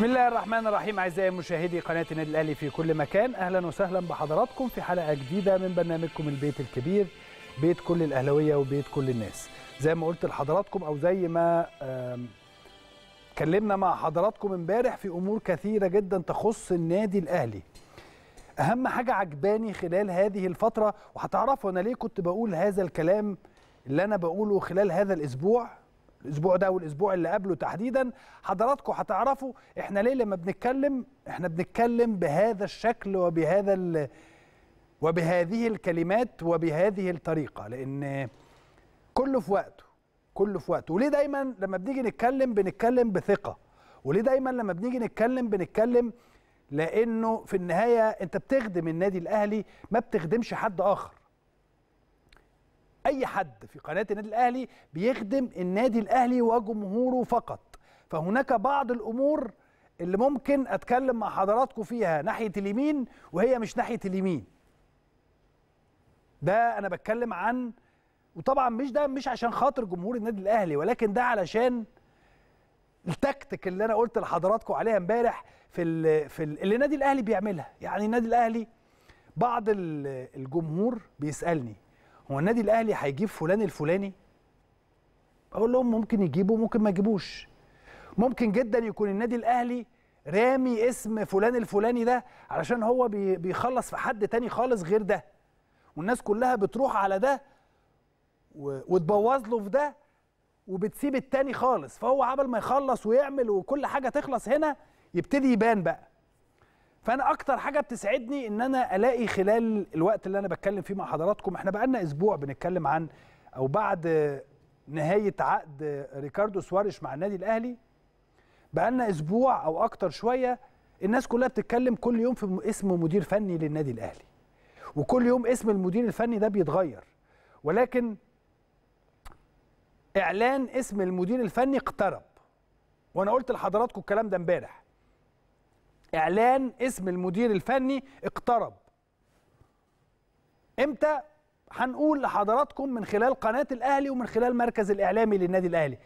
بسم الله الرحمن الرحيم اعزائي مشاهدي قناه النادي الاهلي في كل مكان اهلا وسهلا بحضراتكم في حلقه جديده من برنامجكم البيت الكبير بيت كل الاهلاويه وبيت كل الناس زي ما قلت لحضراتكم او زي ما اتكلمنا مع حضراتكم امبارح في امور كثيره جدا تخص النادي الاهلي اهم حاجه عجباني خلال هذه الفتره وهتعرفوا انا ليه كنت بقول هذا الكلام اللي انا بقوله خلال هذا الاسبوع الاسبوع ده والاسبوع اللي قبله تحديدا حضراتكم هتعرفوا احنا ليه لما بنتكلم احنا بنتكلم بهذا الشكل وبهذا ال... وبهذه الكلمات وبهذه الطريقه لان كله في وقته كله في وقته وليه دايما لما بنيجي نتكلم بنتكلم بثقه وليه دايما لما بنيجي نتكلم بنتكلم لانه في النهايه انت بتخدم النادي الاهلي ما بتخدمش حد اخر اي حد في قناه النادي الاهلي بيخدم النادي الاهلي وجمهوره فقط فهناك بعض الامور اللي ممكن اتكلم مع حضراتكم فيها ناحيه اليمين وهي مش ناحيه اليمين ده انا بتكلم عن وطبعا مش ده مش عشان خاطر جمهور النادي الاهلي ولكن ده علشان التكتيك اللي انا قلت لحضراتكم عليها امبارح في الـ في الـ اللي النادي الاهلي بيعملها يعني النادي الاهلي بعض الجمهور بيسالني هو النادي الاهلي هيجيب فلان الفلاني اقول لهم ممكن يجيبوا ممكن ما يجيبوش ممكن جدا يكون النادي الاهلي رامي اسم فلان الفلاني ده علشان هو بيخلص في حد تاني خالص غير ده والناس كلها بتروح على ده وتبوظ له في ده وبتسيب التاني خالص فهو عبل ما يخلص ويعمل وكل حاجه تخلص هنا يبتدي يبان بقى فانا اكتر حاجه بتسعدني ان انا الاقي خلال الوقت اللي انا بتكلم فيه مع حضراتكم احنا بقالنا اسبوع بنتكلم عن او بعد نهايه عقد ريكاردو سواريش مع النادي الاهلي بقالنا اسبوع او اكتر شويه الناس كلها بتتكلم كل يوم في اسم مدير فني للنادي الاهلي وكل يوم اسم المدير الفني ده بيتغير ولكن اعلان اسم المدير الفني اقترب وانا قلت لحضراتكم الكلام ده امبارح اعلان اسم المدير الفني اقترب امتى هنقول لحضراتكم من خلال قناه الاهلي ومن خلال مركز الاعلامي للنادي الاهلي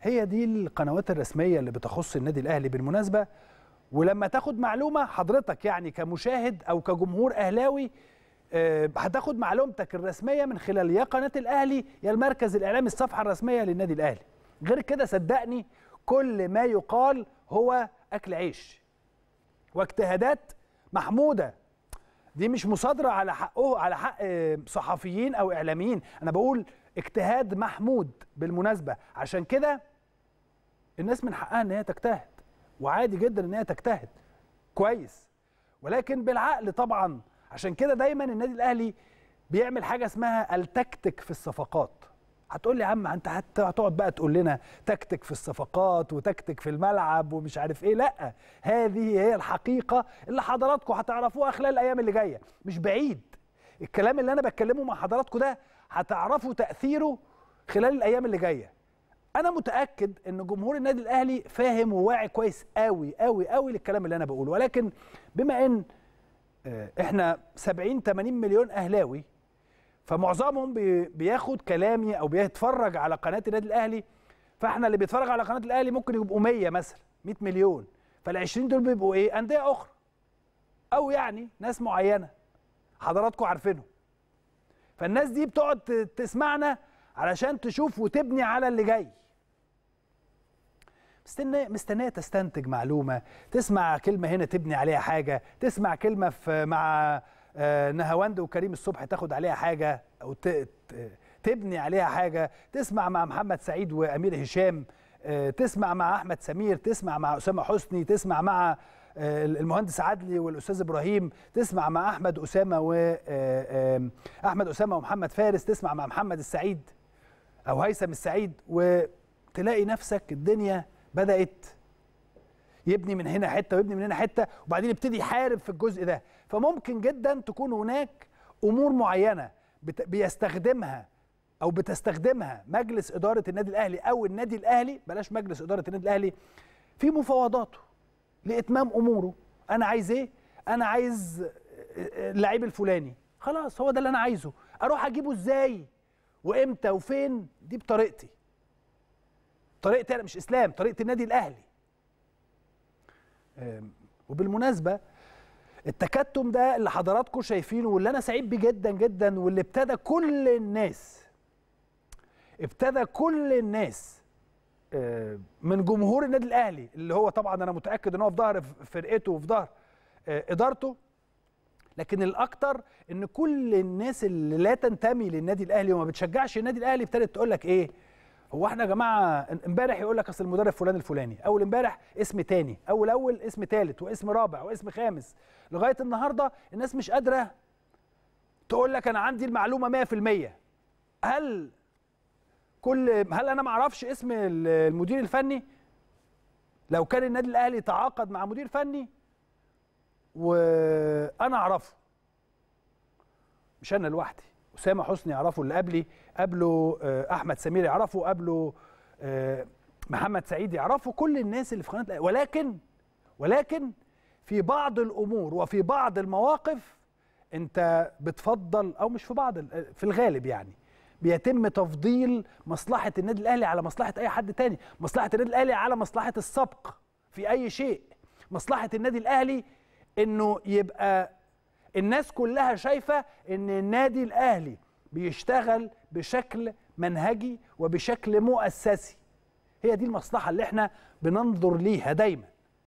هي دي القنوات الرسميه اللي بتخص النادي الاهلي بالمناسبه ولما تاخد معلومه حضرتك يعني كمشاهد او كجمهور اهلاوي آه، هتاخد معلومتك الرسميه من خلال يا قناه الاهلي يا المركز الاعلامي الصفحه الرسميه للنادي الاهلي غير كده صدقني كل ما يقال هو اكل عيش واجتهادات محموده دي مش مصادره على حقه على حق آه، صحفيين او اعلاميين انا بقول اجتهاد محمود بالمناسبه عشان كده الناس من حقها ان هي تجتهد وعادي جدا ان هي تجتهد كويس ولكن بالعقل طبعا عشان كده دايما النادي الاهلي بيعمل حاجه اسمها التكتك في الصفقات هتقول لي يا عم انت هتقعد بقى تقول لنا تكتك في الصفقات وتكتك في الملعب ومش عارف ايه لا هذه هي الحقيقه اللي حضراتكم هتعرفوها خلال الايام اللي جايه مش بعيد الكلام اللي انا بتكلمه مع حضراتكم ده هتعرفوا تاثيره خلال الايام اللي جايه انا متاكد ان جمهور النادي الاهلي فاهم وواعي كويس قوي قوي قوي للكلام اللي انا بقوله ولكن بما ان آه، احنا 70 80 مليون اهلاوي فمعظمهم بياخد كلامي او بيتفرج على قناه النادي الاهلي فاحنا اللي بيتفرج على قناه الاهلي ممكن يبقوا 100 مثلا 100 مليون فال 20 دول بيبقوا ايه انديه اخرى او يعني ناس معينه حضراتكم عارفينهم فالناس دي بتقعد تسمعنا علشان تشوف وتبني على اللي جاي مستنيه تستنتج معلومه تسمع كلمه هنا تبني عليها حاجه تسمع كلمه في مع آه، نهاوند وكريم الصبح تاخد عليها حاجه او تبني عليها حاجه تسمع مع محمد سعيد وامير هشام آه، تسمع مع احمد سمير تسمع مع اسامه حسني تسمع مع آه، المهندس عدلي والاستاذ ابراهيم تسمع مع احمد اسامه و احمد اسامه ومحمد فارس تسمع مع محمد السعيد او هيثم السعيد وتلاقي نفسك الدنيا بدات يبني من هنا حته ويبني من هنا حته وبعدين يبتدي يحارب في الجزء ده فممكن جدا تكون هناك امور معينه بيستخدمها او بتستخدمها مجلس اداره النادي الاهلي او النادي الاهلي بلاش مجلس اداره النادي الاهلي في مفاوضاته لاتمام اموره انا عايز ايه انا عايز اللعيب الفلاني خلاص هو ده اللي انا عايزه اروح اجيبه ازاي وامتى وفين دي بطريقتي طريقتي انا مش اسلام طريقه النادي الاهلي وبالمناسبه التكتم ده اللي حضراتكم شايفينه واللي انا سعيد بيه جدا جدا واللي ابتدى كل الناس ابتدى كل الناس من جمهور النادي الاهلي اللي هو طبعا انا متاكد ان هو في ظهر فرقته وفي ظهر آه، ادارته لكن الاكتر ان كل الناس اللي لا تنتمي للنادي الاهلي وما بتشجعش النادي الاهلي ابتدت تقول لك ايه هو احنا يا جماعه امبارح يقول لك اصل المدرب فلان الفلاني اول امبارح اسم تاني اول اول اسم تالت واسم رابع واسم خامس لغايه النهارده الناس مش قادره تقول لك انا عندي المعلومه 100% هل كل هل انا ما اعرفش اسم المدير الفني لو كان النادي الاهلي تعاقد مع مدير فني وانا اعرفه مش انا لوحدي اسامه حسني يعرفه اللي قبلي قبله آه، احمد سمير يعرفه قبله آه، محمد سعيد يعرفه كل الناس اللي في قناه ولكن ولكن في بعض الامور وفي بعض المواقف انت بتفضل او مش في بعض آه، في الغالب يعني بيتم تفضيل مصلحه النادي الاهلي على مصلحه اي حد تاني مصلحه النادي الاهلي على مصلحه السبق في اي شيء مصلحه النادي الاهلي انه يبقى الناس كلها شايفه ان النادي الاهلي بيشتغل بشكل منهجي وبشكل مؤسسي هي دي المصلحه اللي احنا بننظر ليها دايما